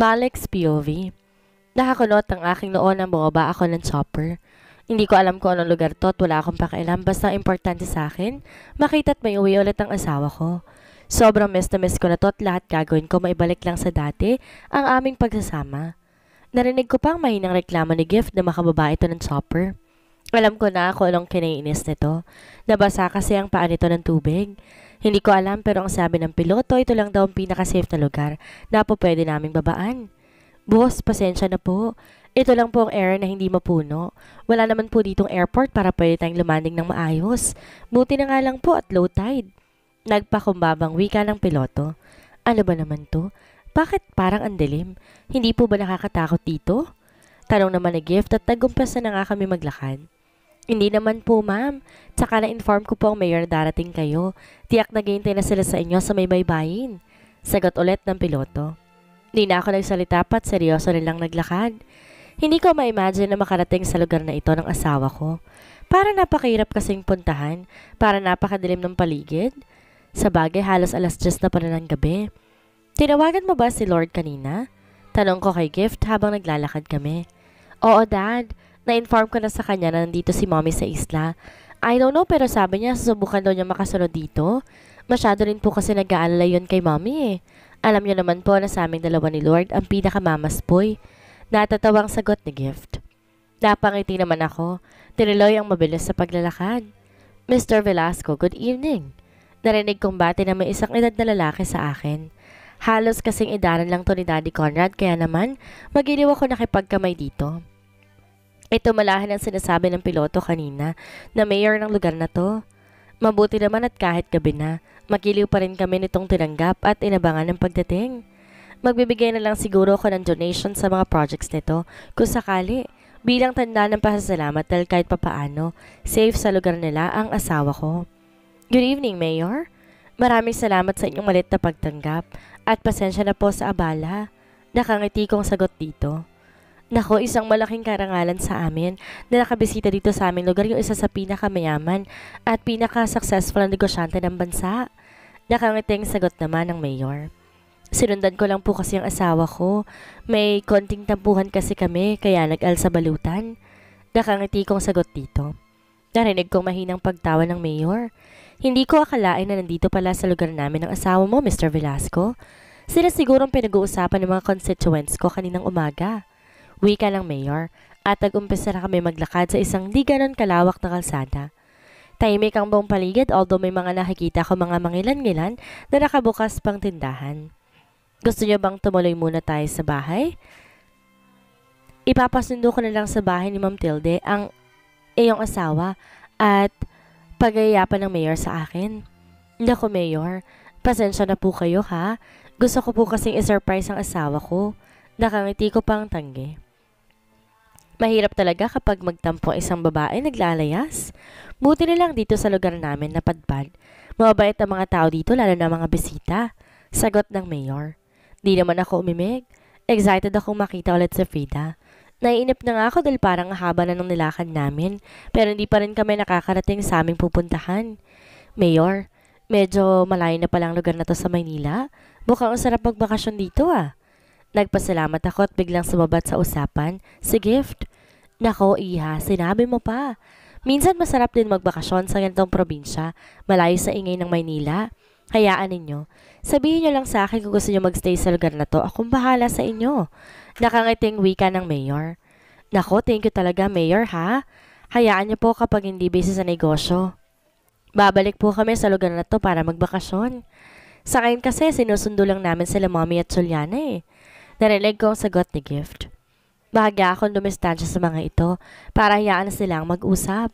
Malex POV. Nakakulot ang aking noo nang bumaba ako ng chopper. Hindi ko alam kung anong lugar to at wala akong pakialam basta importante sa akin, makita at may uwi ulit ang asawa ko. Sobrang mess na mess ko na to at lahat gagawin ko maibalik lang sa dati ang aming pagsasama. Narinig ko pang mahinang reklamo ni Gift na makababa ito ng chopper. Alam ko na ako anong kinainis nito. Nabasa kasi ang paa nito ng tubig. Hindi ko alam pero ang sabi ng piloto, ito lang daw ang pinaka-safe na lugar na po pwede naming babaan. Boss, pasensya na po. Ito lang po ang air na hindi mapuno. Wala naman po ditong airport para pwede tayong lumanding ng maayos. Buti na nga lang po at low tide. Nagpakumbabang wika ng piloto. Ano ba naman to? Bakit parang andilim? Hindi po ba nakakatakot dito? Tanong naman na gift at nagumpasa na nga kami maglakad. Hindi naman po, ma'am. Tsaka na-inform ko po ang mayor na darating kayo. Tiyak naghihintay na sila sa inyo sa may baybayin. Sagot ulit ng piloto. Hindi na ako nagsalita pat seryoso nilang naglakad. Hindi ko ma-imagine na makarating sa lugar na ito ng asawa ko. Para napakahirap kasing puntahan, para napakadilim ng paligid. Sa bagay, halos alas 10 na pala ng gabi. Tinawagan mo ba si Lord kanina? Tanong ko kay Gift habang naglalakad kami. Oo, Dad na-inform ko na sa kanya na nandito si mommy sa isla. I don't know pero sabi niya susubukan daw niya makasunod dito. Masyado rin po kasi nag-aalala yun kay mommy eh. Alam niyo naman po na sa aming dalawa ni Lord ang pinakamamaspoy. Natatawang sagot ni Gift. Napangiti naman ako. Tiniloy ang mabilis sa paglalakad. Mr. Velasco, good evening. Narinig kong bati na may isang edad na lalaki sa akin. Halos kasing edaran lang to ni Daddy Conrad kaya naman magiliw ako nakipagkamay dito. Ito malahan ang sinasabi ng piloto kanina na mayor ng lugar na to. Mabuti naman at kahit gabi na, makiliw pa rin kami nitong tinanggap at inabangan ng pagdating. Magbibigay na lang siguro ako ng donation sa mga projects nito kung sakali bilang tanda ng pasasalamat dahil kahit papaano safe sa lugar nila ang asawa ko. Good evening, Mayor. Maraming salamat sa inyong malit na pagtanggap at pasensya na po sa abala. Nakangiti kong sagot dito. Nako, isang malaking karangalan sa amin na nakabisita dito sa aming lugar yung isa sa pinakamayaman at pinaka-successful na negosyante ng bansa. Nakangiting sagot naman ng mayor. Sinundan ko lang po kasi ang asawa ko. May konting tampuhan kasi kami kaya nag-al sa balutan. Nakangiti kong sagot dito. Narinig kong mahinang pagtawa ng mayor. Hindi ko akalain na nandito pala sa lugar namin ang asawa mo, Mr. Velasco. Sila sigurong pinag-uusapan ng mga constituents ko kaninang umaga wika lang mayor, at nag-umpisa na kami maglakad sa isang di ganon kalawak na kalsada. Tahimik ang buong paligid although may mga nakikita ko mga mangilan-ngilan na nakabukas pang tindahan. Gusto niyo bang tumuloy muna tayo sa bahay? Ipapasundo ko na lang sa bahay ni Ma'am Tilde ang iyong asawa at pagayapan ng mayor sa akin. Naku mayor, pasensya na po kayo ha. Gusto ko po kasing isurprise ang asawa ko. Nakangiti ko pang tanggi. Mahirap talaga kapag magtampo ang isang babae naglalayas. Buti na lang dito sa lugar namin na padpad. Mababait ang mga tao dito lalo na mga bisita. Sagot ng mayor. Di naman ako umimig. Excited akong makita ulit si Frida. Naiinip na nga ako dahil parang haba na ng nilakad namin, pero hindi pa rin kami nakakarating sa aming pupuntahan. Mayor, medyo malayo na palang lugar na to sa Maynila. Mukhang ang sarap magbakasyon dito ah. Nagpasalamat ako at biglang sumabat sa usapan. Si Gift. Nako, iha, sinabi mo pa. Minsan masarap din magbakasyon sa ganitong probinsya, malayo sa ingay ng Maynila. Hayaan ninyo. Sabihin nyo lang sa akin kung gusto nyo magstay sa lugar na to. Akong bahala sa inyo. Nakangiting wika ng mayor. Nako, thank you talaga, mayor, ha? Hayaan nyo po kapag hindi busy sa negosyo. Babalik po kami sa lugar na to para magbakasyon. Sa ngayon kasi, sinusundo lang namin sila mommy at Juliana eh. Narinig ko ang sagot ni Gift. Bahagya akong dumistansya sa mga ito para hayaan na silang mag-usap.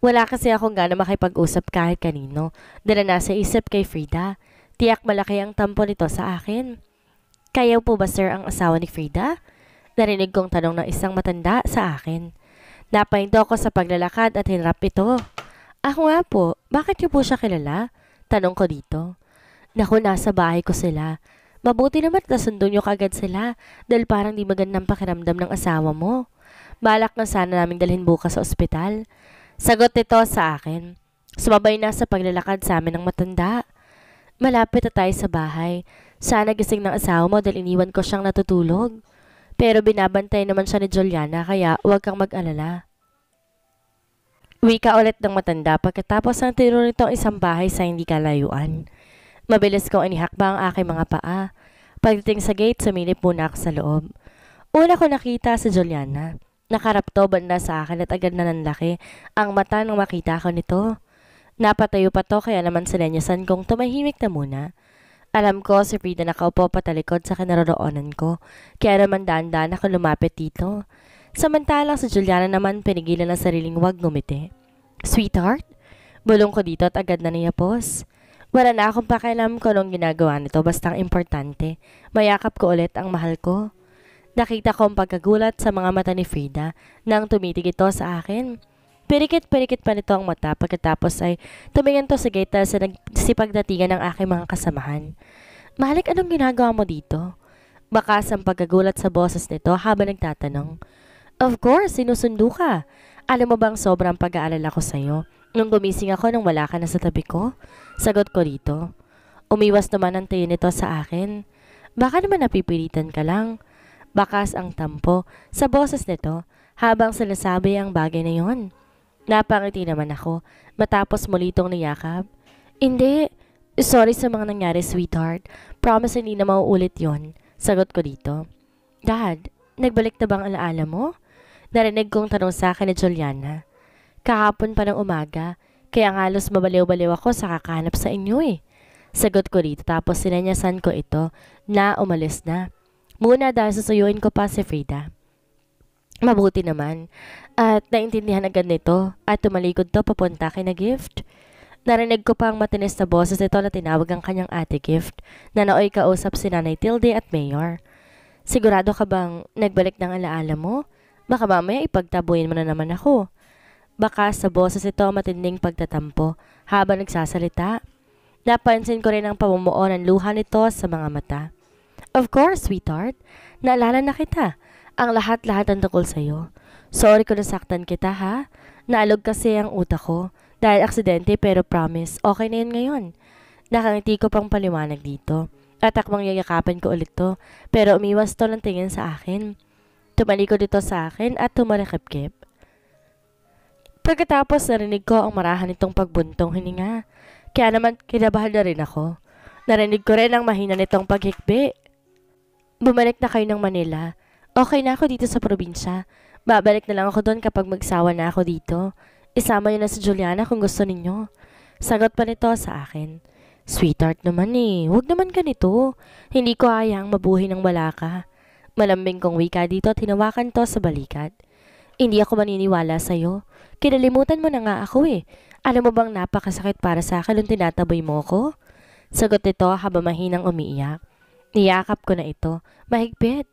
Wala kasi akong gana makipag-usap kahit kanino dala na sa isip kay Frida. Tiyak malaki ang tampo nito sa akin. Kayaw po ba sir ang asawa ni Frida? Narinig kong tanong ng isang matanda sa akin. Napahinto ako sa paglalakad at hinrap ito. Ako nga po, bakit niyo po siya kilala? Tanong ko dito. Naku, nasa bahay ko sila. Mabuti naman nasundo nyo kagad sila dahil parang di magandang pakiramdam ng asawa mo. Balak na sana namin dalhin bukas sa ospital. Sagot nito sa akin. Sumabay na sa paglalakad sa amin ng matanda. Malapit na tayo sa bahay. Sana gising ng asawa mo dahil iniwan ko siyang natutulog. Pero binabantay naman siya ni Juliana kaya huwag kang mag-alala. Wika ulit ng matanda pagkatapos ng tiro nitong isang bahay sa hindi kalayuan. Mabilis kong inihakba ang aking mga paa. Pagdating sa gate, sumilip muna ako sa loob. Una ko nakita si Juliana. Nakarapto banda sa akin at agad na nanlaki ang mata nang makita ko nito. Napatayo pa to kaya naman sila niya sinenyasan kong tumahimik na muna. Alam ko si Frida nakaupo patalikod sa kinaroroonan ko, kaya naman daan-daan ako lumapit dito. Samantalang si Juliana naman pinigilan ang sariling wag ngumiti. Sweetheart? Bulong ko dito at agad na niyapos. Wala na akong pakialam ko anong ginagawa nito basta ang importante. Mayakap ko ulit ang mahal ko. Nakita ko ang pagkagulat sa mga mata ni Frida nang tumitig ito sa akin. Pirikit-pirikit pa nito ang mata pagkatapos ay tumingin to sa gate sa nagsipagdatingan ng aking mga kasamahan. Malik, anong ginagawa mo dito? Bakas ang pagkagulat sa boses nito habang nagtatanong. Of course, sinusundo ka. Alam mo bang sobrang pag-aalala ko sa'yo? Nung gumising ako nang wala ka na sa tabi ko, sagot ko rito. Umiwas naman ang tayo nito sa akin. Baka naman napipilitan ka lang. Bakas ang tampo sa boses nito habang sinasabi ang bagay na yon. Napangiti naman ako matapos muli itong niyakap. Hindi, sorry sa mga nangyari sweetheart. Promise hindi na mauulit yon. Sagot ko dito. Dad, nagbalik na bang alaala mo? Narinig kong tanong sa akin ni Juliana. Kahapon pa ng umaga, kaya nga halos mabaliw-baliw ako sa kakahanap sa inyo eh. Sagot ko rito tapos sinanyasan ko ito na umalis na. Muna dahil susuyuin ko pa si Frida. Mabuti naman. At naintindihan agad nito at tumalikod to papunta kay na gift. Narinig ko pa ang matinis na boses nito na tinawag ang kanyang ate gift na naoy kausap si Nanay Tilde at Mayor. Sigurado ka bang nagbalik ng alaala mo? Baka mamaya ipagtabuin mo na naman ako. Baka sa boses ito matinding pagtatampo habang nagsasalita. Napansin ko rin ang pamumuo ng luha nito sa mga mata. Of course, sweetheart. Naalala na kita. Ang lahat-lahat ang tungkol sa'yo. Sorry kung nasaktan kita, ha? Naalog kasi ang utak ko. Dahil aksidente pero promise, okay na yun ngayon. Nakangiti ko pang paliwanag dito. At akmang yayakapin ko ulit to. Pero umiwas to ng tingin sa akin. Tumalikod ito sa akin at tumalikip-kip. Pagkatapos narinig ko ang marahan nitong pagbuntong hininga. Kaya naman kinabahan na rin ako. Narinig ko rin ang mahina nitong paghikbi. Bumalik na kayo ng Manila. Okay na ako dito sa probinsya. Babalik na lang ako doon kapag magsawa na ako dito. Isama niyo na si Juliana kung gusto ninyo. Sagot pa nito sa akin. Sweetheart naman eh, huwag naman ganito. Hindi ko ayang mabuhay ng wala ka. Malambing kong wika dito at hinawakan to sa balikat. Hindi ako maniniwala sa'yo. Kinalimutan mo na nga ako eh. Alam mo bang napakasakit para sa akin nung tinataboy mo ko? Sagot nito habang mahinang umiiyak. Niyakap ko na ito. Mahigpit.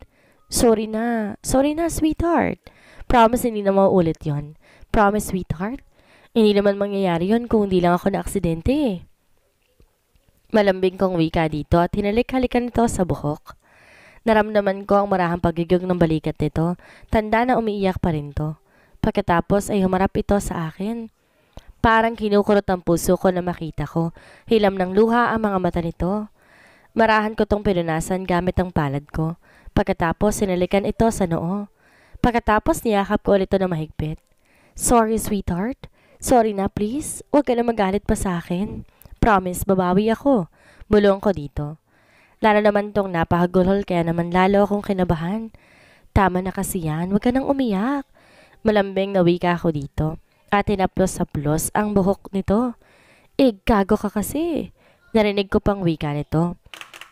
Sorry na. Sorry na, sweetheart. Promise hindi na mauulit yon. Promise, sweetheart. Hindi naman mangyayari yon kung hindi lang ako na aksidente eh. Malambing kong wika dito at hinalik-halikan ito sa buhok. Naramdaman ko ang marahang pagigog ng balikat nito. Tanda na umiiyak pa rin to. Pagkatapos ay humarap ito sa akin. Parang kinukurot ang puso ko na makita ko. Hilam ng luha ang mga mata nito. Marahan ko tong pinunasan gamit ang palad ko. Pagkatapos sinalikan ito sa noo. Pagkatapos niyakap ko ulit ito na mahigpit. Sorry, sweetheart. Sorry na, please. Huwag ka na magalit pa sa akin. Promise, babawi ako. Bulong ko dito. Lalo naman tong napahagulhol kaya naman lalo akong kinabahan. Tama na kasi yan. Huwag ka nang umiyak. Malambing na wika ko dito. At sa plus ang buhok nito. Eh, gago ka kasi. Narinig ko pang wika nito.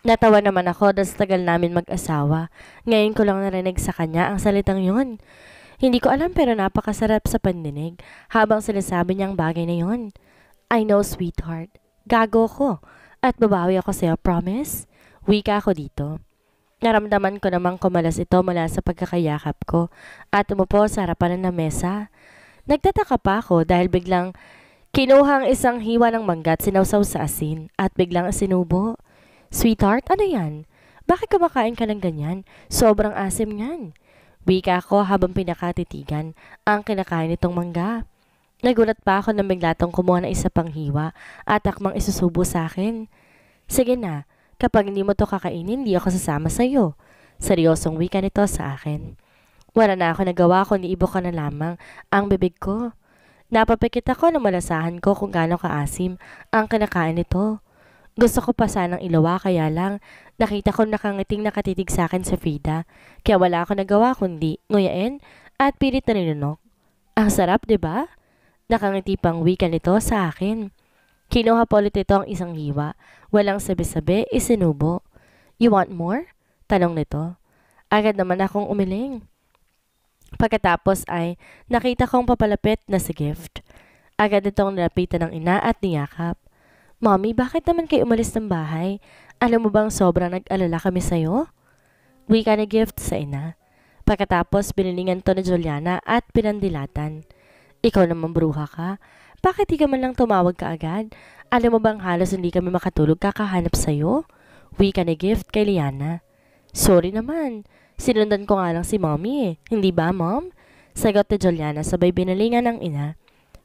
Natawa naman ako dahil tagal namin mag-asawa. Ngayon ko lang narinig sa kanya ang salitang yun. Hindi ko alam pero napakasarap sa pandinig habang sinasabi niya ang bagay na yun. I know, sweetheart. Gago ko. At babawi ako sa'yo, promise? Wika ko dito. Naramdaman ko namang kumalas ito mula sa pagkakayakap ko at umupo sa harapan ng mesa. Nagtataka pa ako dahil biglang kinuha ang isang hiwa ng mangga at sinawsaw sa asin at biglang sinubo. Sweetheart, ano yan? Bakit kumakain ka ng ganyan? Sobrang asim niyan. Wika ko habang pinakatitigan ang kinakain nitong mangga. Nagulat pa ako nang biglatong kumuha ng isa pang hiwa at akmang isusubo sa akin. Sige na, Kapag hindi mo to kakainin, hindi ako sasama sa'yo. Seryosong wika nito sa akin. Wala na ako nagawa kundi ibo ka na lamang ang bibig ko. Napapikit ako na malasahan ko kung gaano kaasim ang kinakain nito. Gusto ko pa sanang ilawa kaya lang nakita ko nakangiting nakatitig sa akin sa Frida kaya wala ako nagawa kundi nguyain at pilit na nilunok. Ang sarap, di ba? Nakangiti pang wika nito sa akin. Kinuha po ulit ito ang isang hiwa. Walang sabi-sabi, isinubo. You want more? Tanong nito. Agad naman akong umiling. Pagkatapos ay nakita kong papalapit na si Gift. Agad itong nilapitan ng ina at niyakap. Mommy, bakit naman kayo umalis ng bahay? Alam mo bang sobrang nag-alala kami sa'yo? Wika ni Gift sa ina. Pagkatapos binilingan to ni Juliana at pinandilatan. Ikaw naman bruha ka. Bakit di ka man lang tumawag kaagad? agad? Alam mo bang halos hindi kami makatulog kakahanap sa'yo? Wika na gift kay Liana. Sorry naman. Sinundan ko nga lang si mommy eh. Hindi ba, mom? Sagot ni Juliana sabay binalingan ng ina.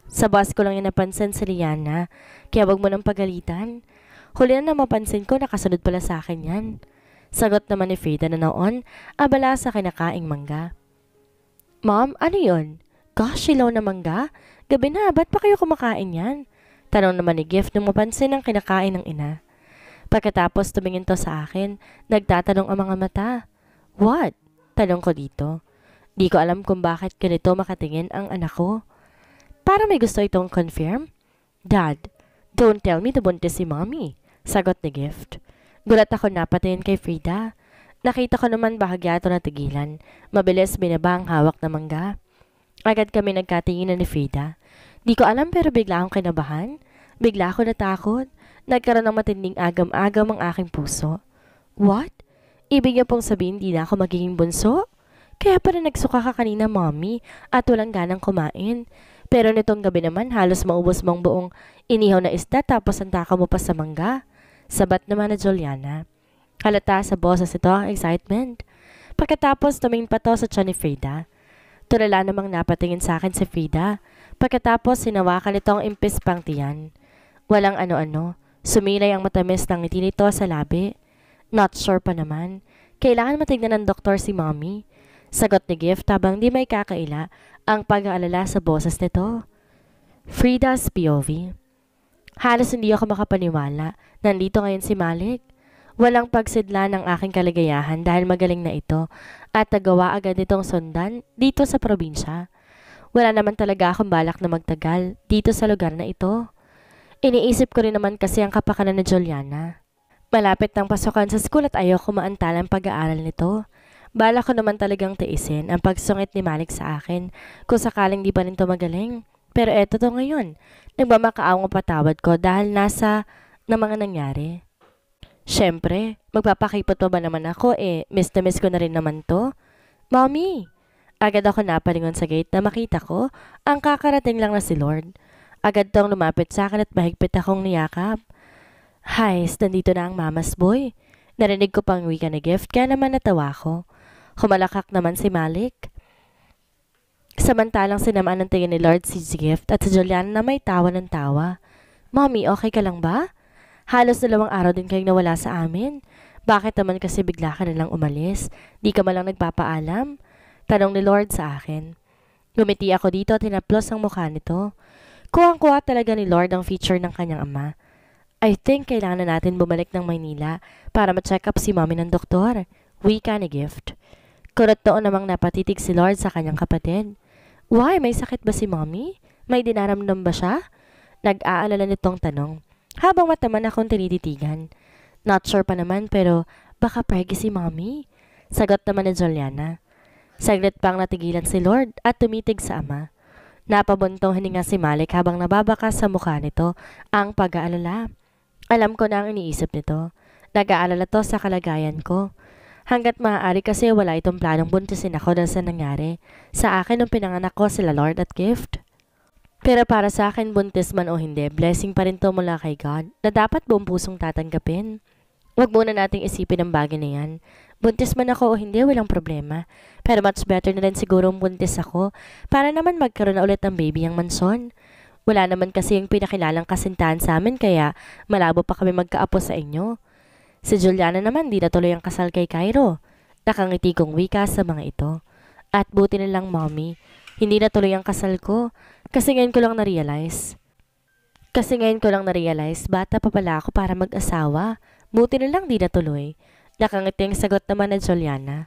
Sa bus ko lang yung napansin si Liana, kaya wag mo nang pagalitan. Huli na mapansin ko, nakasunod pala sa akin yan. Sagot naman ni Frida na noon, abala sa kinakaing mangga. Mom, ano yon? Gosh, ilaw na mangga. Gabi na, ba't pa kayo kumakain yan? Tanong naman ni Gift nung mapansin ang kinakain ng ina. Pagkatapos tumingin to sa akin, nagtatanong ang mga mata. What? Tanong ko dito. Di ko alam kung bakit ganito makatingin ang anak ko. Para may gusto itong confirm. Dad, don't tell me the buntis si mommy. Sagot ni Gift. Gulat ako napatingin kay Frida. Nakita ko naman bahagya ito natigilan. Mabilis binaba ang hawak na mangga. Agad kami nagkatinginan ni Frida. Di ko alam pero bigla akong kinabahan. Bigla ako natakot. Nagkaroon ng matinding agam-agam ang aking puso. What? Ibig niya pong sabihin hindi na ako magiging bunso? Kaya para nagsuka ka kanina mommy at walang ganang kumain. Pero nitong gabi naman halos maubos mong buong inihaw na isda tapos handa ka mo pa sa mangga. Sabat naman na Juliana. Halata sa boses ito ang excitement. Pagkatapos tumingin pa to sa tiyan ni Tulala namang napatingin sa akin si Frida. Pagkatapos sinawakan nito ang impis pang tiyan. Walang ano-ano. Sumilay ang matamis ng ngiti nito sa labi. Not sure pa naman. Kailangan matignan ng doktor si mommy. Sagot ni Gift habang di may kakaila ang pag-aalala sa boses nito. Frida's POV Halos hindi ako makapaniwala. Nandito ngayon si Malik. Walang pagsidla ng aking kaligayahan dahil magaling na ito at nagawa agad itong sundan dito sa probinsya. Wala naman talaga akong balak na magtagal dito sa lugar na ito. Iniisip ko rin naman kasi ang kapakanan na Juliana. Malapit ng pasukan sa school at ayoko maantala ang pag-aaral nito. Balak ko naman talagang tiisin ang pagsungit ni Malik sa akin kung sakaling di pa rin magaling. Pero eto to ngayon, nagmamakaaw ang patawad ko dahil nasa na mga nangyari. Siyempre, magpapakipot pa ba naman ako eh, miss na miss ko na rin naman to? Mommy! Agad ako napalingon sa gate na makita ko ang kakarating lang na si Lord. Agad tong lumapit sa akin at mahigpit akong niyakap. Hais, nandito na ang mamas boy. Narinig ko pang wika na gift kaya naman natawa ko. Humalakak naman si Malik. Samantalang sinamaan ng tingin ni Lord si Gift at si Julian na may tawa ng tawa. Mommy, okay ka lang ba? Halos dalawang araw din kayong nawala sa amin. Bakit naman kasi bigla ka nalang umalis? Di ka malang nagpapaalam? Tanong ni Lord sa akin. Gumiti ako dito at tinaplos ang mukha nito. Kuhang-kuha talaga ni Lord ang feature ng kanyang ama. I think kailangan na natin bumalik ng Maynila para ma-check up si mami ng doktor. We can a Gift. Kurot noon namang napatitig si Lord sa kanyang kapatid. Why? May sakit ba si mommy? May dinaramdam ba siya? Nag-aalala nitong tanong. Habang mataman akong tinititigan. Not sure pa naman pero baka pwede si mommy. Sagot naman ni Juliana. Saglit pang natigilan si Lord at tumitig sa ama. Napabuntong hininga si Malik habang nababakas sa mukha nito ang pag-aalala. Alam ko na ang iniisip nito. Nag-aalala to sa kalagayan ko. Hanggat maaari kasi wala itong planong buntisin ako dahil sa nangyari. Sa akin nung pinanganak ko sila Lord at Gift. Pero para sa akin, buntis man o hindi, blessing pa rin to mula kay God na dapat buong pusong tatanggapin. Huwag muna nating isipin ang bagay na yan. Buntis man ako o hindi, walang problema. Pero much better na rin siguro buntis ako para naman magkaroon na ulit ng baby ang manson. Wala naman kasi yung pinakilalang kasintahan sa amin kaya malabo pa kami magkaapo sa inyo. Si Juliana naman di natuloy ang kasal kay Cairo. Nakangiti kong wika sa mga ito. At buti na lang, mommy, hindi natuloy ang kasal ko kasi ngayon ko lang na-realize. Kasi ngayon ko lang na-realize, bata pa pala ako para mag-asawa. Buti na lang di natuloy. Nakangiting sagot naman na Juliana.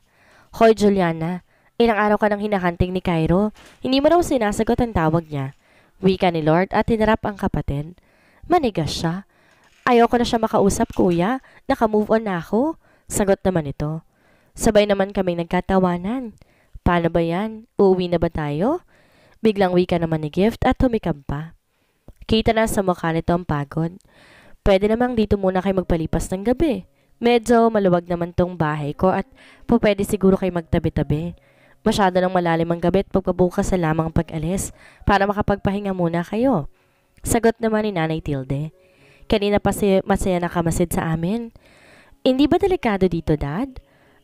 Hoy Juliana, ilang araw ka nang hinahanting ni Cairo. Hindi mo raw sinasagot ang tawag niya. Wika ni Lord at tinarap ang kapatid. Manigas siya. Ayoko na siya makausap, kuya. Nakamove on na ako. Sagot naman ito. Sabay naman kaming nagkatawanan. Paano ba yan? Uuwi na ba tayo? Biglang wika naman ni Gift at humikab pa. Kita na sa mukha nito ang pagod. Pwede namang dito muna kayo magpalipas ng gabi. Medyo maluwag naman tong bahay ko at po pwede siguro kayo magtabi-tabi. Masyado ng malalim ang gabi at pagkabukas sa lamang pag-alis para makapagpahinga muna kayo. Sagot naman ni Nanay Tilde. Kanina pa si masaya nakamasid sa amin. Hindi ba delikado dito, Dad?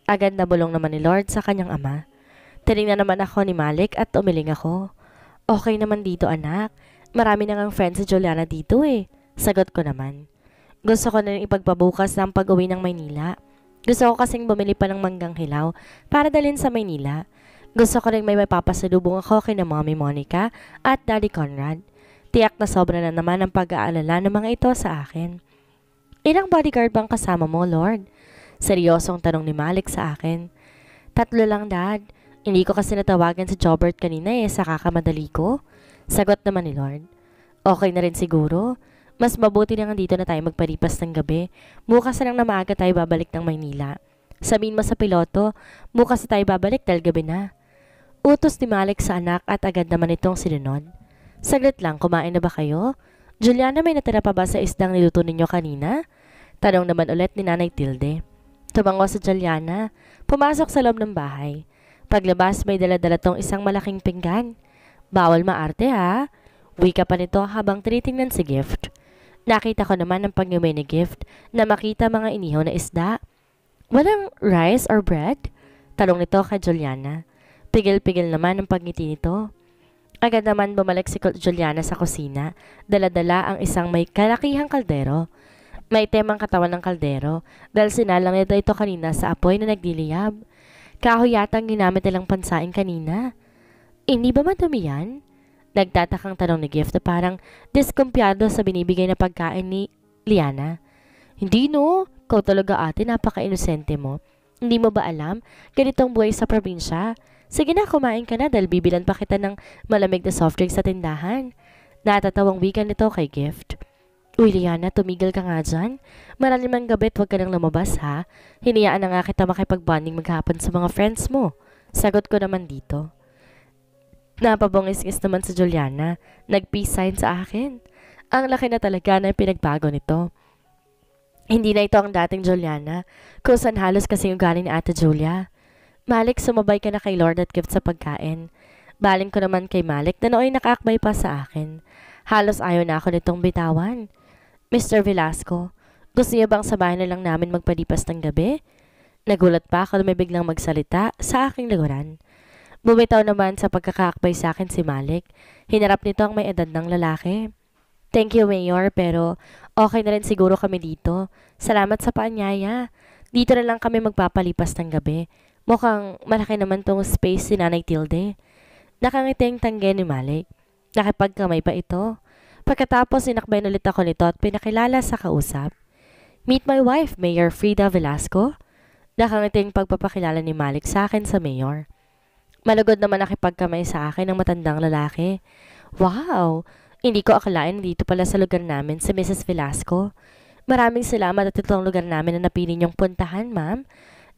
Agad na bulong naman ni Lord sa kanyang ama. Tinignan naman ako ni Malik at umiling ako. Okay naman dito anak. Marami na ngang friends si Juliana dito eh. Sagot ko naman. Gusto ko na ipagpabukas ng pag-uwi ng Maynila. Gusto ko kasing bumili pa ng manggang hilaw para dalhin sa Maynila. Gusto ko rin may mapapasalubong ako kay na Mommy Monica at Daddy Conrad. Tiyak na sobra na naman ang pag-aalala ng mga ito sa akin. Ilang bodyguard bang kasama mo, Lord? Seryosong tanong ni Malik sa akin. Tatlo lang, Dad. Hindi ko kasi natawagan si Jobert kanina eh sa kakamadali ko. Sagot naman ni Lord. Okay na rin siguro. Mas mabuti na nga dito na tayo magparipas ng gabi. Bukas na lang na maaga tayo babalik ng Maynila. Sabihin mo sa piloto, bukas na tayo babalik dahil gabi na. Utos ni Malik sa anak at agad naman itong sinunod. Saglit lang, kumain na ba kayo? Juliana, may natira pa ba sa isdang niluto ninyo kanina? Tanong naman ulit ni Nanay Tilde. Tumango sa Juliana, pumasok sa loob ng bahay. Paglabas may daladala tong isang malaking pinggan. Bawal maarte ha. Wika pa nito habang tinitingnan si Gift. Nakita ko naman ang pagngumay ni Gift na makita mga inihaw na isda. Walang rice or bread? Talong nito kay Juliana. Pigil-pigil naman ang pagngiti nito. Agad naman bumalik si Juliana sa kusina. Daladala ang isang may kalakihang kaldero. May temang katawan ng kaldero dahil sinalang nito ito kanina sa apoy na nagdiliyab. Kaho yata ang ginamit nilang pansain kanina. Eh, hindi ba madumi yan? Nagtatakang tanong ni Gift na parang diskumpiyado sa binibigay na pagkain ni Liana. Hindi no, kau talaga ate, napaka-inosente mo. Hindi mo ba alam, ganitong buhay sa probinsya? Sige na, kumain ka na dahil bibilan pa kita ng malamig na soft drink sa tindahan. Natatawang wika nito kay Gift. Uy, Liana, tumigil ka nga dyan. Maralim ang gabi at huwag ka nang lumabas, ha? Hiniyaan na nga kita makipag-bonding maghapon sa mga friends mo. Sagot ko naman dito. napabungis ngis naman sa Juliana. Nag-peace sign sa akin. Ang laki na talaga na pinagbago nito. Hindi na ito ang dating Juliana, kung saan halos kasing ugali ni Ate Julia. Malik, sumabay ka na kay Lord at gift sa pagkain. Baling ko naman kay Malik na nooy nakaakbay pa sa akin. Halos ayaw na ako nitong bitawan. Mr. Velasco, gusto niya bang sabayan na lang namin magpalipas ng gabi? Nagulat pa ako na may biglang magsalita sa aking laguran. Bumitaw naman sa pagkakakbay sa akin si Malik. Hinarap nito ang may edad ng lalaki. Thank you, Mayor, pero okay na rin siguro kami dito. Salamat sa paanyaya. Dito na lang kami magpapalipas ng gabi. Mukhang malaki naman tong space si Nanay Tilde. Nakangiting tangge ni Malik. Nakipagkamay pa ito. Pagkatapos inakbay ulit ako nito at pinakilala sa kausap. Meet my wife, Mayor Frida Velasco. Nakangiting pagpapakilala ni Malik sa akin sa mayor. Malugod naman nakipagkamay sa akin ng matandang lalaki. Wow! Hindi ko akalain dito pala sa lugar namin si Mrs. Velasco. Maraming salamat at itong lugar namin na napili niyong puntahan, ma'am.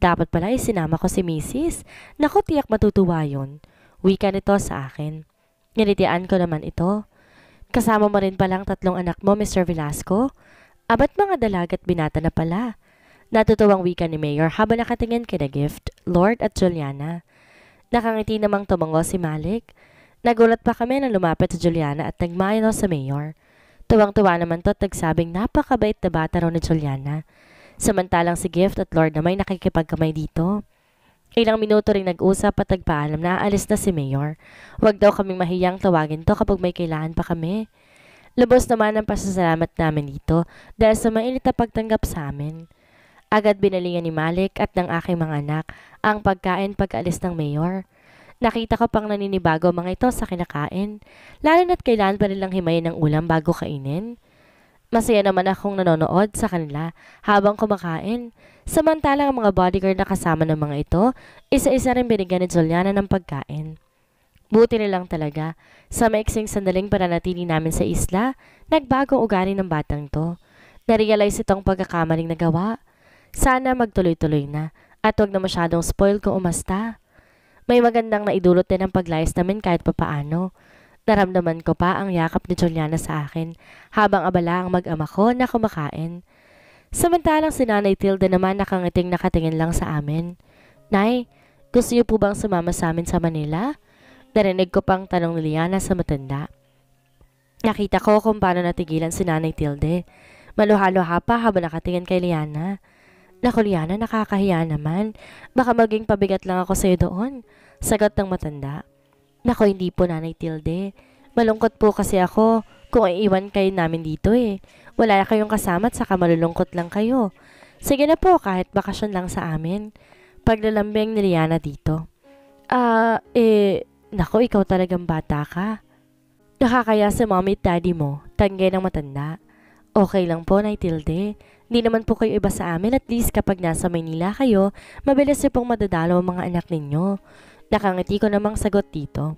Dapat pala isinama ko si Mrs. Naku, tiyak matutuwa yun. Wika nito sa akin. Nilitian ko naman ito. Kasama mo rin palang tatlong anak mo, Mr. Velasco? Abat ah, mga dalagat binata na pala. Natutuwang wika ni Mayor habang nakatingin kina Gift, Lord at Juliana. Nakangiti namang tumango si Malik. Nagulat pa kami nang lumapit sa Juliana at nagmayo sa Mayor. Tuwang-tuwa naman to at nagsabing napakabait na bata raw ni Juliana. Samantalang si Gift at Lord na may nakikipagkamay dito. Ilang minuto rin nag-usap at nagpaalam na aalis na si Mayor. Huwag daw kaming mahiyang tawagin to kapag may kailangan pa kami. Lubos naman ang pasasalamat namin dito dahil sa mainit na pagtanggap sa amin. Agad binalingan ni Malik at ng aking mga anak ang pagkain pag-alis ng Mayor. Nakita ko pang naninibago mga ito sa kinakain, lalo na't kailan pa nilang himayin ng ulam bago kainin. Masaya naman akong nanonood sa kanila habang kumakain. Samantalang ang mga bodyguard na kasama ng mga ito, isa-isa rin binigyan ni Juliana ng pagkain. Buti na lang talaga, sa maiksing sandaling pananatili namin sa isla, nagbagong ugali ng batang to. Narealize itong pagkakamaling nagawa. Sana magtuloy-tuloy na at huwag na masyadong spoil kung umasta. May magandang naidulot din ang paglayas namin kahit papaano. Naramdaman ko pa ang yakap ni Juliana sa akin habang abala ang mag-ama ko na kumakain. Samantalang si Nanay Tilda naman nakangiting nakatingin lang sa amin. Nay, gusto niyo po bang sumama sa amin sa Manila? Narinig ko pang tanong ni Liana sa matanda. Nakita ko kung paano natigilan si Nanay Tilde. Maluha-luha pa habang nakatingin kay Liana. Naku Liana, nakakahiya naman. Baka maging pabigat lang ako sa'yo doon. Sagot ng matanda. Nako, hindi po Nanay Tilde. Malungkot po kasi ako kung iiwan kayo namin dito eh. Wala kayong kasama at saka malulungkot lang kayo. Sige na po, kahit bakasyon lang sa amin. Paglalambing ni Rihanna dito. Ah, uh, eh, nako, ikaw talagang bata ka. Nakakaya sa mommy at daddy mo, tanggay ng matanda. Okay lang po, Nay Tilde. Hindi naman po kayo iba sa amin at least kapag nasa Maynila kayo, mabilis niyo pong madadalo ang mga anak ninyo. Nakangiti ko namang sagot dito.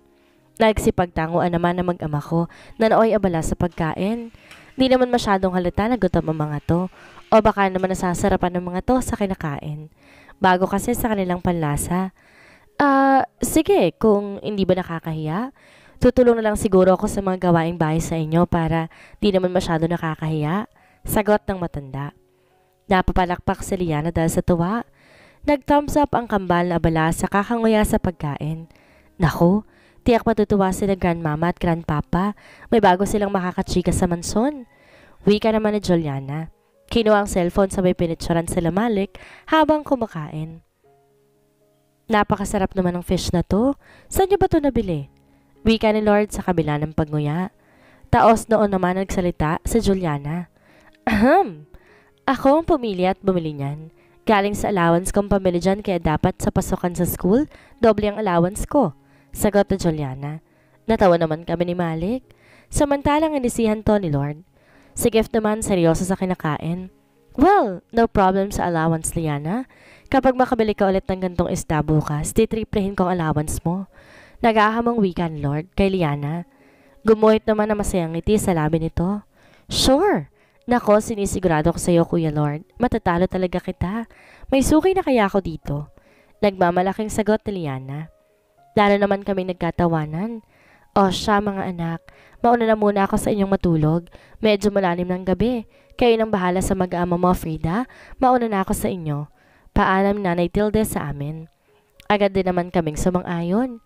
Nagsipagtanguan naman ng mag-ama ko na naoy abala sa pagkain. Di naman masyadong halata na gutom ang mga to o baka naman nasasarapan ng mga to sa kinakain. Bago kasi sa kanilang panlasa. Ah, uh, sige, kung hindi ba nakakahiya, tutulong na lang siguro ako sa mga gawaing bahay sa inyo para di naman masyado nakakahiya. Sagot ng matanda. Napapalakpak si Liana dahil sa tuwa. Nag-thumbs up ang kambal na abala sa kakanguya sa pagkain. Nako, tiyak matutuwa sila grandmama at grandpapa. May bago silang makakachika sa manson. Wika naman ni Juliana. Kinuha ang cellphone sa may pinitsuran sila Malik habang kumakain. Napakasarap naman ng fish na to. Saan niyo ba to nabili? Wika ni Lord sa kabila ng pagnguya. Taos noon naman nagsalita si Juliana. Ahem! Ako ang pumili at bumili niyan. Galing sa allowance kong pamilya dyan kaya dapat sa pasukan sa school, doble ang allowance ko. Sagot ni Juliana. Natawa naman kami ni Malik. Samantalang inisihan to ni Lord. Si Gift naman seryoso sa kinakain. Well, no problem sa allowance, Liana. Kapag makabili ka ulit ng gantong isda bukas, titriplehin ang allowance mo. Nagahamang weekend, Lord, kay Liana. Gumuhit naman na masayang ngiti sa labi nito. Sure, Nako, sinisigurado ko sa iyo, Kuya Lord. Matatalo talaga kita. May suki na kaya ako dito. Nagmamalaking sagot ni Liana. Lalo naman kami nagkatawanan. O siya, mga anak, mauna na muna ako sa inyong matulog. Medyo malalim ng gabi. Kayo nang bahala sa mag-ama mo, Frida. Mauna na ako sa inyo. Paalam nanay Tilde sa amin. Agad din naman kaming sumang-ayon.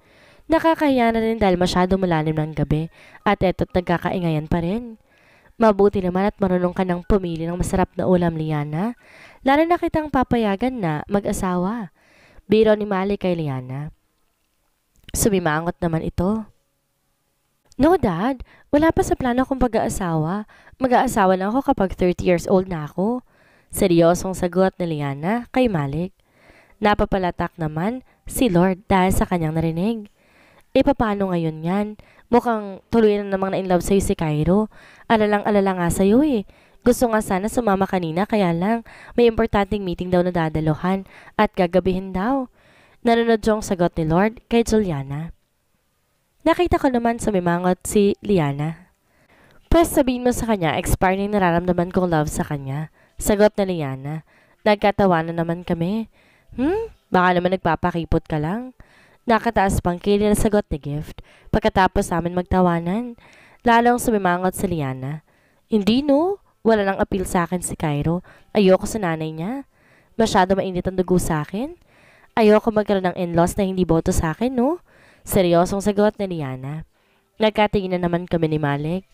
Nakakahiya na rin dahil masyado malalim ng gabi at eto't nagkakaingayan pa rin. Mabuti naman at marunong ka ng pumili ng masarap na ulam, Liana. Lalo na kitang papayagan na mag-asawa. Biro ni Malik kay Liana. Sumimangot naman ito. No, Dad. Wala pa sa plano kong pag-aasawa. Mag-aasawa na ako kapag 30 years old na ako. Seryosong sagot ni Liana kay Malik. Napapalatak naman si Lord dahil sa kanyang narinig. E paano ngayon yan? Mukhang tuluyan na namang na-inlove sa'yo si Cairo. Alalang-alala nga sa'yo eh. Gusto nga sana sumama kanina kaya lang may importanteng meeting daw na dadalohan at gagabihin daw. Nanunod yung sagot ni Lord kay Juliana. Nakita ko naman sa mimangot si Liana. Pwes sabihin mo sa kanya expire na nararamdaman kong love sa kanya. Sagot na Liana. Nagkatawanan naman kami. Hmm? Baka naman nagpapakipot ka lang. Nakataas pang kilid na sagot ni Gift pagkatapos namin magtawanan. Lalong sumimangot si Liana. Hindi no, wala nang appeal sa akin si Cairo. Ayoko sa nanay niya. Masyado mainit ang dugo sa akin. Ayoko magkaroon ng in-laws na hindi boto sa akin, no? Seryosong sagot ni Liana. Nagkatingin na naman kami ni Malik.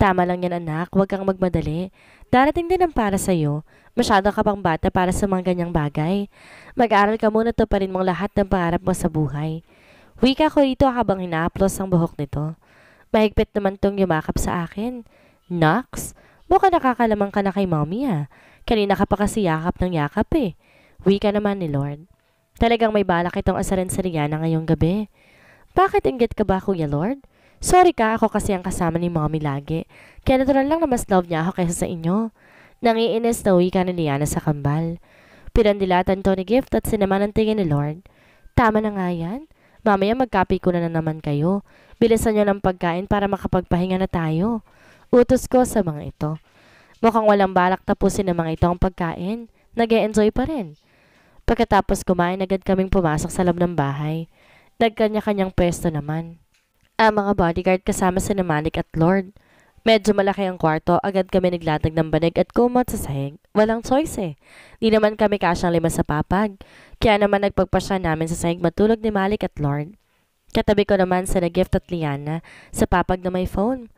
Tama lang yan anak, huwag kang magmadali. Darating din ang para sa'yo. Masyado ka pang bata para sa mga ganyang bagay. Mag-aaral ka muna to pa rin mong lahat ng pangarap mo sa buhay. Wika ko rito habang hinaplos ang buhok nito. Mahigpit naman tong yumakap sa akin. Nox, mukhang nakakalamang ka na kay mommy ha. Ah. Kanina ka pa kasi yakap ng yakap eh. Wika naman ni Lord. Talagang may balak itong asarin sa Rihanna ngayong gabi. Bakit inggit ka ba, Kuya Lord? Sorry ka, ako kasi ang kasama ni Mommy lagi. Kaya natural lang na mas love niya ako kaysa sa inyo. Nangiinis na uwi ka ni Liana sa kambal. Pinandilatan to ni Gift at sinaman ang tingin ni Lord. Tama na nga yan. Mamaya magkapi ko na, na naman kayo. Bilisan nyo ng pagkain para makapagpahinga na tayo. Utos ko sa mga ito. Mukhang walang balak tapusin ng mga ito ang pagkain. nag enjoy pa rin. Pagkatapos kumain, agad kaming pumasok sa loob ng bahay. Nagkanya-kanyang pwesto naman. Ang mga bodyguard kasama si Namanik at Lord. Medyo malaki ang kwarto, agad kami naglatag ng banig at kumot sa sahig. Walang choice eh. Di naman kami kasyang lima sa papag. Kaya naman nagpagpasya namin sa sahig matulog ni Malik at Lorne. Katabi ko naman sa gift at Liana sa papag na may phone.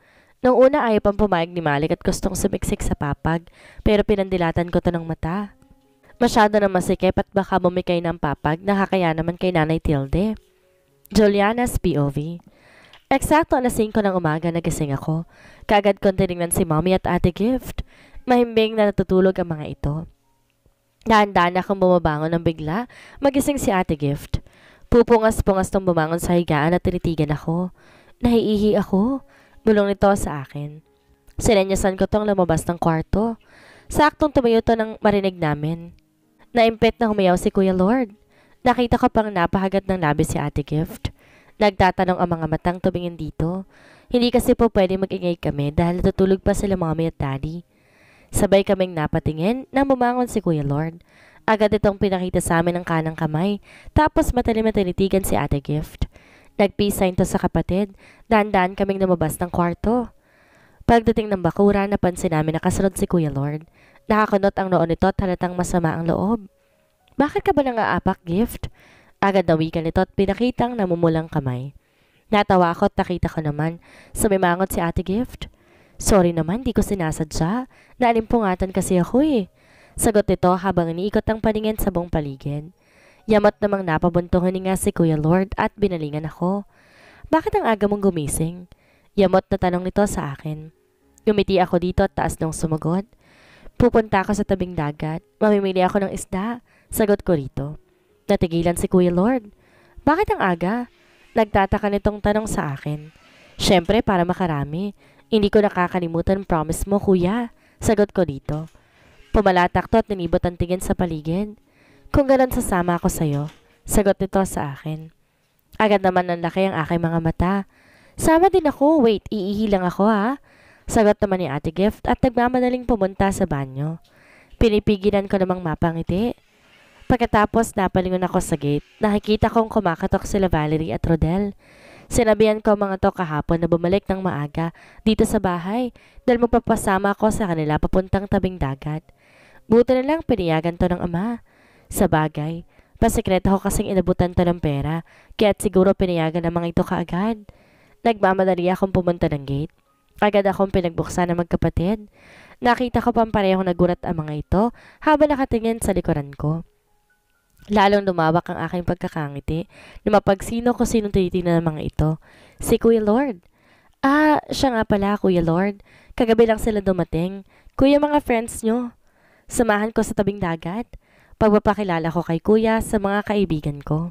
Nung una ayaw pang pumayag ni Malik at gustong sumiksik sa papag, pero pinandilatan ko to ng mata. Masyado na masikip at baka bumikay ng papag, nakakaya naman kay Nanay Tilde. Juliana's POV Eksakto alas 5 ng umaga nagising ako. Kaagad kong tinignan si mommy at ate gift. Mahimbing na natutulog ang mga ito. Dahan-dahan akong bumabangon ng bigla, magising si ate gift. Pupungas-pungas nung bumangon sa higaan at tinitigan ako. Nahiihi ako. Bulong nito sa akin. Sinanyasan ko tong lumabas ng kwarto. Saktong tumayo to ng marinig namin. Naimpet na humayaw si Kuya Lord. Nakita ko pang napahagat ng labi si Ate Gift. Nagtatanong ang mga matang tumingin dito. Hindi kasi po pwede mag-ingay kami dahil natutulog pa sila mommy at daddy. Sabay kaming napatingin nang bumangon si Kuya Lord. Agad itong pinakita sa amin ng kanang kamay, tapos matalim na tinitigan si Ate Gift. Nag-peace to sa kapatid, Dandan kaming lumabas ng kwarto. Pagdating ng bakura, napansin namin na si Kuya Lord. Nakakunot ang noon nito at halatang masama ang loob. Bakit ka ba nang aapak, Gift? Agad nawikan ito at pinakitang namumulang kamay. Natawa ako at nakita ko naman. Sumimangot si Ate Gift. Sorry naman, di ko sinasadya. Naalimpungatan kasi ako eh. Sagot nito habang iniikot ang paningin sa buong paligid. Yamat namang napabuntungan ni nga si Kuya Lord at binalingan ako. Bakit ang aga mong gumising? Yamot na tanong nito sa akin. Gumiti ako dito at taas nung sumagot. Pupunta ako sa tabing dagat. Mamimili ako ng isda. Sagot ko rito. Natigilan si Kuya Lord. Bakit ang aga? Nagtataka nitong tanong sa akin. Siyempre para makarami. Hindi ko nakakalimutan promise mo, kuya. Sagot ko dito. Pumalatak to at nanibot ang tingin sa paligid. Kung ganon sasama ako sa'yo. Sagot nito sa akin. Agad naman ang laki ang aking mga mata. Sama din ako. Wait, iihi lang ako ha. Sagot naman ni Ate Gift at nagmamadaling pumunta sa banyo. Pinipigilan ko namang mapangiti. Pagkatapos napalingon ako sa gate, nakikita kong kumakatok sila Valerie at Rodel. Sinabihan ko mga to kahapon na bumalik ng maaga dito sa bahay dahil magpapasama ako sa kanila papuntang tabing dagat. Buti na lang piniyagan to ng ama. Sa bagay, pasikreto ko kasing inabutan to ng pera kaya't siguro piniyagan ng mga ito kaagad. Nagmamadali akong pumunta ng gate. Agad akong pinagbuksan ng magkapatid. Nakita ko pampareho nagurat ang mga ito habang nakatingin sa likuran ko. Lalong lumawak ang aking pagkakangiti. Lumapagsino ko sinong tinitingnan ng mga ito. Si Kuya Lord. Ah, siya nga pala, Kuya Lord. Kagabi lang sila dumating. Kuya mga friends nyo. Samahan ko sa tabing dagat. Pagpapakilala ko kay Kuya sa mga kaibigan ko.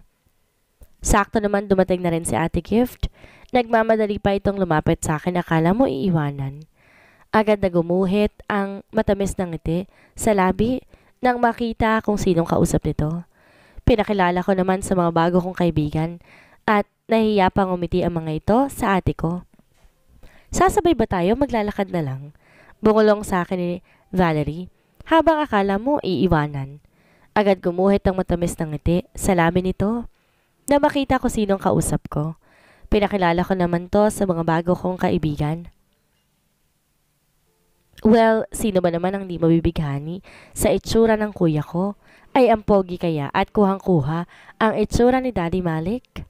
Sakto naman dumating na rin si Ate Gift. Nagmamadali pa itong lumapit sa akin akala mo iiwanan. Agad na gumuhit ang matamis ng ngiti sa labi nang makita kung sinong kausap nito pinakilala ko naman sa mga bago kong kaibigan at nahiya pang umiti ang mga ito sa ate ko. Sasabay ba tayo maglalakad na lang? Bungulong sa akin ni Valerie habang akala mo iiwanan. Agad gumuhit ang matamis ng ngiti sa lamin nito na makita ko sinong kausap ko. Pinakilala ko naman to sa mga bago kong kaibigan. Well, sino ba naman ang di mabibighani sa itsura ng kuya ko? Ay ang pogi kaya at kuhang-kuha ang itsura ni Daddy Malik?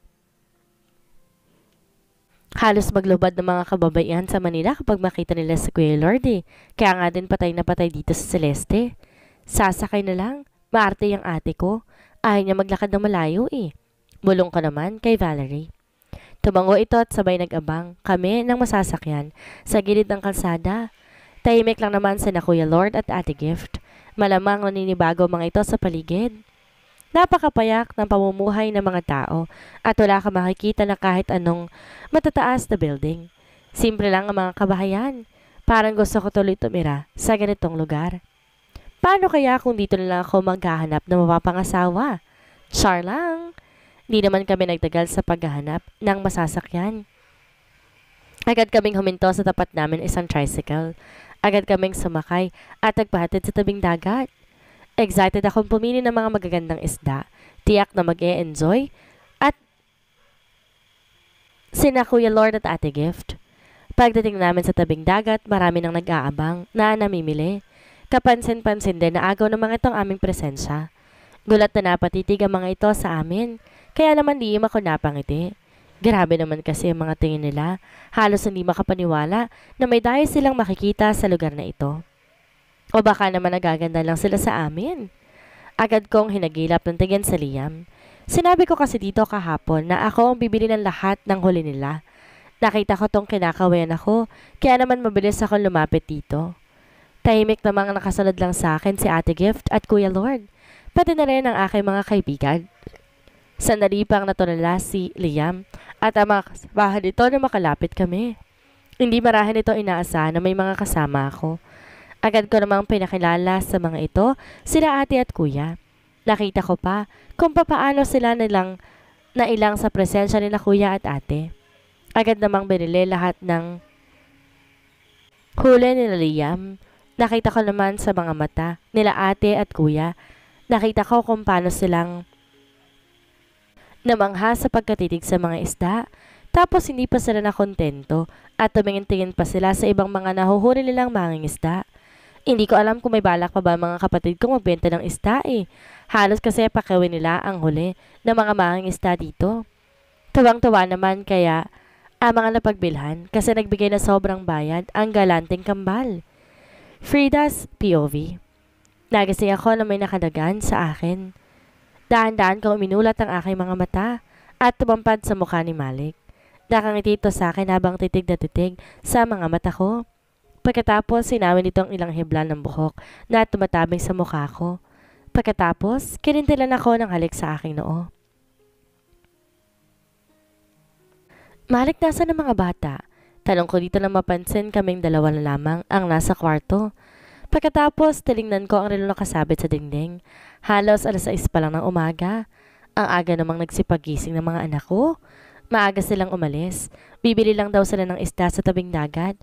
Halos maglubad ng mga kababaihan sa Manila kapag makita nila si Kuya Lordy. Eh. Kaya nga din patay na patay dito sa Celeste. Sasakay na lang. Maarte yung ate ko. Ayaw niya maglakad ng malayo eh. Bulong ka naman kay Valerie. Tumango ito at sabay nag-abang kami ng masasakyan sa gilid ng kalsada. Tahimik lang naman sa na Kuya Lord at Ate Gift. Malamang naninibago mga ito sa paligid. Napakapayak ng pamumuhay ng mga tao at wala ka makikita na kahit anong matataas na building. Simple lang ang mga kabahayan. Parang gusto ko tuloy tumira sa ganitong lugar. Paano kaya kung dito na lang ako maghahanap ng mapapangasawa? Char lang! Di naman kami nagtagal sa paghahanap ng masasakyan. Agad kaming huminto sa tapat namin isang tricycle. Agad kaming sumakay at nagpahatid sa tabing dagat. Excited akong pumili ng mga magagandang isda. Tiyak na mag -e enjoy At sina Kuya Lord at Ate Gift. Pagdating namin sa tabing dagat, marami nang nag-aabang na namimili. Kapansin-pansin din na agaw ng mga itong aming presensya. Gulat na napatitig ang mga ito sa amin, kaya naman liim ako napangiti. Grabe naman kasi ang mga tingin nila. Halos hindi makapaniwala na may dahil silang makikita sa lugar na ito. O baka naman nagaganda lang sila sa amin. Agad kong hinagilap ng tingin sa Liam. Sinabi ko kasi dito kahapon na ako ang bibili ng lahat ng huli nila. Nakita ko tong kinakawayan ako, kaya naman mabilis akong lumapit dito. Tahimik namang nakasalad lang sa akin si Ate Gift at Kuya Lord, pati na rin ang aking mga kaibigan. Sandali pang natulala si Liam at ang mga bahan nito na makalapit kami. Hindi marahan ito inaasahan na may mga kasama ako. Agad ko namang pinakilala sa mga ito, sila ate at kuya. Nakita ko pa kung papaano sila nilang nailang sa presensya nila kuya at ate. Agad namang binili lahat ng huli nila Liam. Nakita ko naman sa mga mata nila ate at kuya. Nakita ko kung paano silang namangha sa pagkatitig sa mga isda. Tapos hindi pa sila nakontento at tumingin-tingin pa sila sa ibang mga nahuhuli nilang mangingisda. Hindi ko alam kung may balak pa ba mga kapatid kong magbenta ng isda eh. Halos kasi pakawin nila ang huli ng mga mangingisda dito. Tawang-tawa naman kaya ang mga napagbilhan kasi nagbigay na sobrang bayad ang galanteng kambal. Frida's POV Nagising ako na may nakadagan sa akin. Daan-daan kang uminulat ang aking mga mata at tumampad sa mukha ni Malik. Nakangiti ito sa akin habang titig na titig sa mga mata ko. Pagkatapos, sinawin nito ang ilang hibla ng buhok na tumatabing sa mukha ko. Pagkatapos, kinintilan ako ng halik sa aking noo. Malik nasa ng mga bata. Tanong ko dito na mapansin kaming dalawa na lamang ang nasa kwarto. Pagkatapos, tilingnan ko ang relo na kasabit sa dingding. Halos alas 6 pa lang ng umaga. Ang aga namang nagsipagising ng mga anak ko. Maaga silang umalis. Bibili lang daw sila ng isda sa tabing dagat.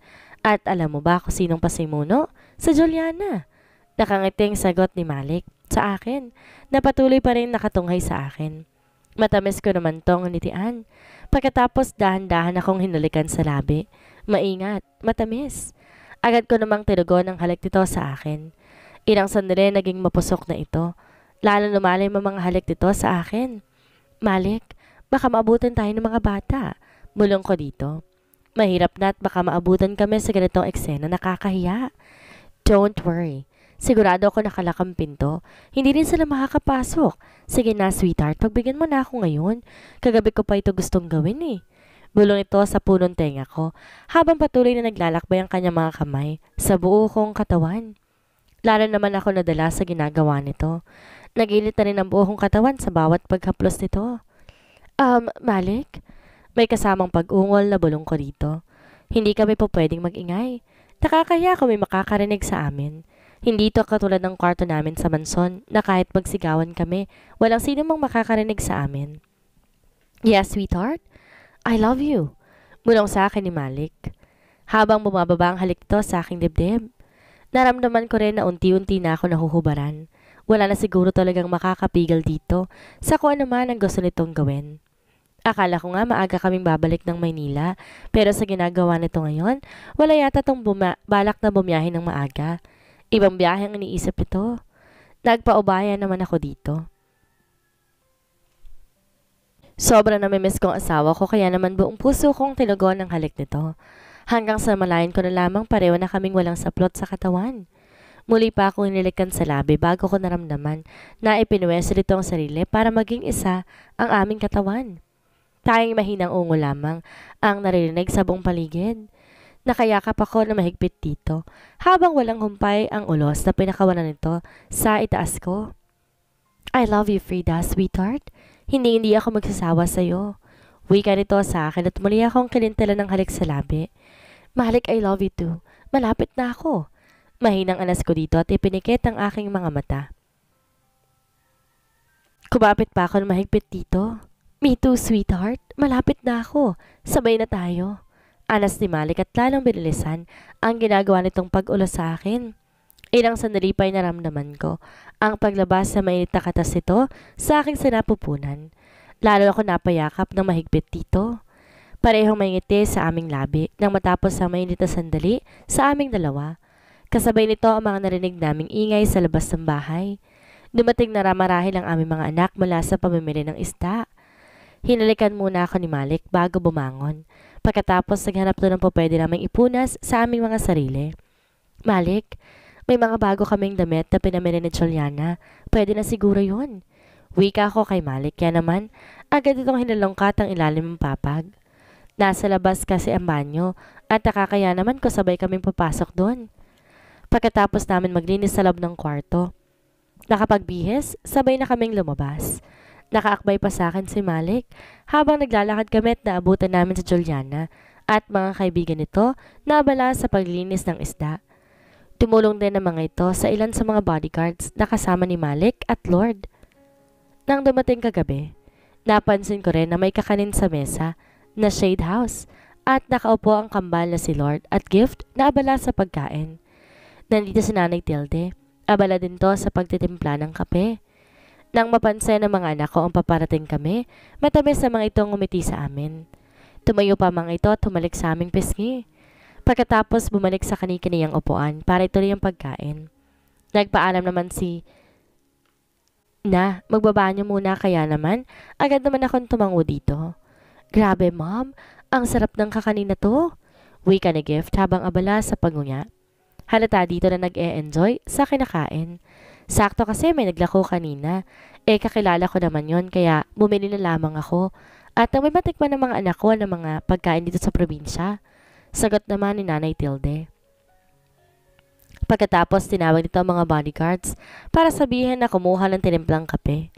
At alam mo ba kung sinong pasimuno? Sa Juliana. Nakangiting sagot ni Malik sa akin. Napatuloy pa rin nakatunghay sa akin. Matamis ko naman tong nitian. Pagkatapos dahan-dahan akong hinulikan sa labi. Maingat, matamis. Agad ko namang tinugon ang halik nito sa akin. Ilang sandali naging mapusok na ito. Lalo lumalim ang mga halik nito sa akin. Malik, baka maabutan tayo ng mga bata. Mulong ko dito. Mahirap na at baka maabutan kami sa ganitong eksena nakakahiya. Don't worry. Sigurado ako nakalakang pinto. Hindi rin sila makakapasok. Sige na, sweetheart. Pagbigyan mo na ako ngayon. Kagabi ko pa ito gustong gawin eh. Bulong ito sa punong tenga ko habang patuloy na naglalakbay ang kanyang mga kamay sa buo kong katawan. Lalo naman ako nadala sa ginagawa nito. Nagilit na rin ang buo kong katawan sa bawat paghaplos nito. Um, Malik? May kasamang pag-ungol na bulong ko dito. Hindi kami po pwedeng mag-ingay. Nakakaya kami makakarinig sa amin. Hindi ito katulad ng kwarto namin sa manson na kahit magsigawan kami, walang sino mang makakarinig sa amin. Yes, sweetheart? I love you, bulong sa akin ni Malik. Habang bumababa ang halik nito sa aking dibdib, naramdaman ko rin na unti-unti na ako nahuhubaran. Wala na siguro talagang makakapigil dito sa kung ano man ang gusto nitong gawin. Akala ko nga maaga kaming babalik ng Maynila, pero sa ginagawa nito ngayon, wala yata tong balak na bumiyahin ng maaga. Ibang biyahe ang iniisip ito. Nagpaubaya naman ako dito. Sobra na namimiss kong asawa ko kaya naman buong puso kong tinugon ang halik nito. Hanggang sa malayan ko na lamang pareho na kaming walang saplot sa katawan. Muli pa akong inilikan sa labi bago ko naramdaman na ipinuwes nito ang sarili para maging isa ang aming katawan. Tayong mahinang ungo lamang ang narinig sa buong paligid. Nakayakap ako na mahigpit dito habang walang humpay ang ulos na pinakawalan nito sa itaas ko. I love you, Frida, sweetheart. Hindi hindi ako magsasawa sa'yo. Wika nito sa akin at muli akong kilintala ng halik sa labi. Malik, I love you too. Malapit na ako. Mahinang alas ko dito at ipinikit ang aking mga mata. Kumapit pa ako ng mahigpit dito. Me too, sweetheart. Malapit na ako. Sabay na tayo. Anas ni Malik at lalong binilisan ang ginagawa nitong pag-ulo sa akin. Ilang sandali pa'y naramdaman ko ang paglabas sa mainit na katas nito sa aking sinapupunan. Lalo ako napayakap ng mahigpit dito. Parehong may sa aming labi nang matapos ang mainit na sandali sa aming dalawa. Kasabay nito ang mga narinig naming ingay sa labas ng bahay. Dumating na ramarahil ang aming mga anak mula sa pamimili ng ista. Hinalikan muna ako ni Malik bago bumangon. Pagkatapos naghanap to ng po pwede ipunas sa aming mga sarili. Malik, may mga bago kaming damit na pinamili ni Juliana. Pwede na siguro yon. Wika ako kay Malik, kaya naman, agad itong hinalungkat ang ilalim ng papag. Nasa labas kasi ang banyo at nakakaya naman ko sabay kaming papasok doon. Pagkatapos namin maglinis sa loob ng kwarto. Nakapagbihis, sabay na kaming lumabas. Nakaakbay pa sa akin si Malik habang naglalakad kami at naabutan namin si Juliana at mga kaibigan nito na abala sa paglinis ng isda. Tumulong din ang mga ito sa ilan sa mga bodyguards na kasama ni Malik at Lord. Nang dumating kagabi, napansin ko rin na may kakanin sa mesa na shade house at nakaupo ang kambal na si Lord at Gift na abala sa pagkain. Nandito si Nanay Tilde, abala din to sa pagtitimpla ng kape. Nang mapansin ng mga anak ko ang paparating kami, matamis sa mga itong umiti sa amin. Tumayo pa mga ito at tumalik sa aming pisngi. Pagkatapos bumalik sa kanikaniyang upuan para ituloy ang pagkain. Nagpaalam naman si na, magbaba niyo muna kaya naman. Agad naman akong tumango dito. Grabe, mom, Ang sarap ng kakanina to. Wika ni Gift habang abala sa pangunya. Halata dito na nag-e-enjoy sa kinakain. Sakto kasi may naglako kanina. Eh, kakilala ko naman yon kaya bumili na lamang ako. At may matikman ng mga anak ko ng mga pagkain dito sa probinsya. Sagot naman ni Nanay Tilde. Pagkatapos, tinawag nito ang mga bodyguards para sabihin na kumuha ng tinimplang kape.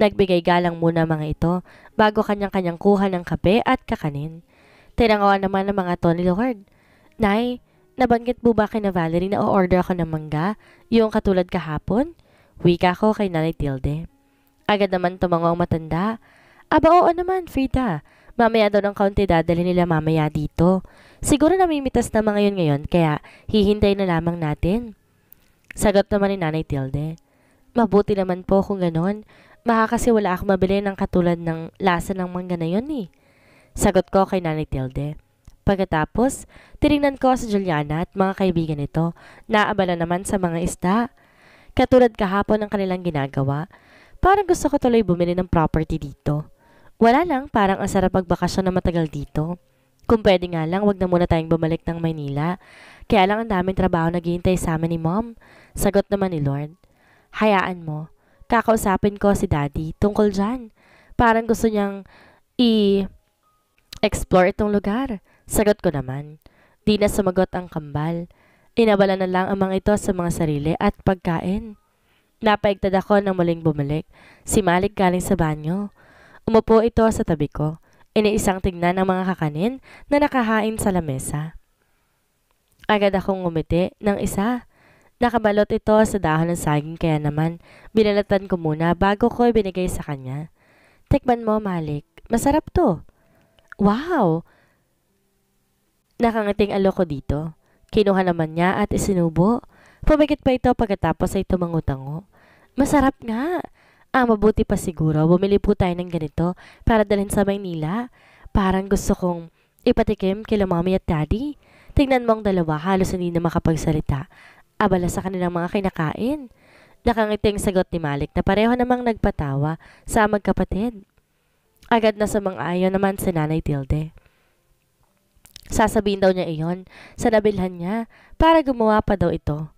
Nagbigay galang muna mga ito bago kanyang-kanyang kuha ng kape at kakanin. Tinangawa naman ng mga to ni Lord. Nay, nabanggit po ba kay na Valerie na o-order ako ng mangga, yung katulad kahapon? Wika ko kay Nanay Tilde. Agad naman tumango ang matanda. Aba oo naman, Frida. Mamaya daw ng kaunti dadali nila mamaya dito. Siguro namimitas na mga yun ngayon, kaya hihintay na lamang natin. Sagot naman ni Nanay Tilde. Mabuti naman po kung ganon. Baka kasi wala akong mabili ng katulad ng lasa ng mangga na yun eh. Sagot ko kay Nanay Tilde. Pagkatapos, tiningnan ko si Juliana at mga kaibigan nito na naman sa mga isda. Katulad kahapon ng kanilang ginagawa, parang gusto ko tuloy bumili ng property dito. Wala lang, parang ang sarap magbakasyon na matagal dito. Kung pwede nga lang, wag na muna tayong bumalik ng Maynila. Kaya lang ang daming trabaho naghihintay sa amin ni Mom. Sagot naman ni Lord. Hayaan mo. Kakausapin ko si Daddy tungkol dyan. Parang gusto niyang i-explore itong lugar. Sagot ko naman. Di na sumagot ang kambal. Inabala na lang ang mga ito sa mga sarili at pagkain. Napaigtad ako na muling bumalik. Si Malik galing sa banyo. Umupo ito sa tabi ko. Iniisang tignan ang mga kakanin na nakahain sa lamesa. Agad akong ngumiti ng isa. Nakabalot ito sa dahon ng saging kaya naman binalatan ko muna bago ko ibinigay sa kanya. Tikman mo, Malik. Masarap to. Wow! Nakangiting alo ko dito. Kinuha naman niya at isinubo. Pumikit pa ito pagkatapos ay tumangutango. Masarap nga! Ah, mabuti pa siguro, bumili po tayo ng ganito para dalhin sa Maynila. Parang gusto kong ipatikim kila mommy at daddy. Tingnan mo ang dalawa, halos hindi na makapagsalita. Abala sa kanilang mga kinakain. Nakangiting sagot ni Malik na pareho namang nagpatawa sa magkapatid. Agad na sumang-ayon naman si Nanay Tilde. Sasabihin daw niya iyon sa nabilhan niya para gumawa pa daw ito.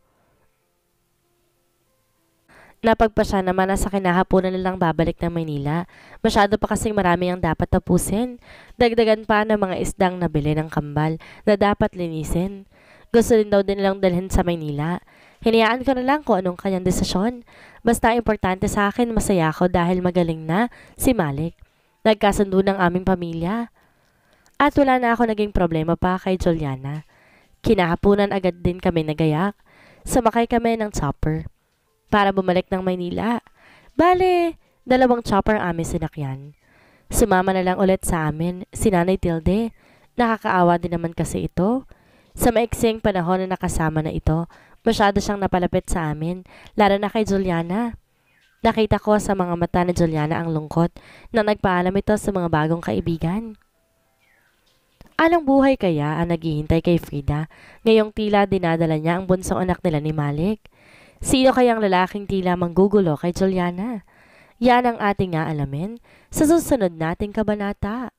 Napagpasya naman na sa kinahaponan nilang babalik ng Maynila. Masyado pa kasing marami ang dapat tapusin. Dagdagan pa ng mga isdang nabili ng kambal na dapat linisin. Gusto rin daw din nilang dalhin sa Maynila. Hinayaan ko na lang kung anong kanyang desisyon. Basta importante sa akin masaya ako dahil magaling na si Malik. Nagkasundo ng aming pamilya. At wala na ako naging problema pa kay Juliana. Kinahaponan agad din kami nagayak. Sumakay kami ng chopper para bumalik ng Maynila. Bale, dalawang chopper amin sinakyan. Sumama na lang ulit sa amin si Nanay Tilde. Nakakaawa din naman kasi ito. Sa maiksing panahon na nakasama na ito, masyado siyang napalapit sa amin, lara na kay Juliana. Nakita ko sa mga mata ni Juliana ang lungkot na nagpaalam ito sa mga bagong kaibigan. Anong buhay kaya ang naghihintay kay Frida ngayong tila dinadala niya ang bunsong anak nila ni Malik? Sino kayang lalaking tila manggugulo kay Juliana? Yan ang ating aalamin sa susunod nating kabanata.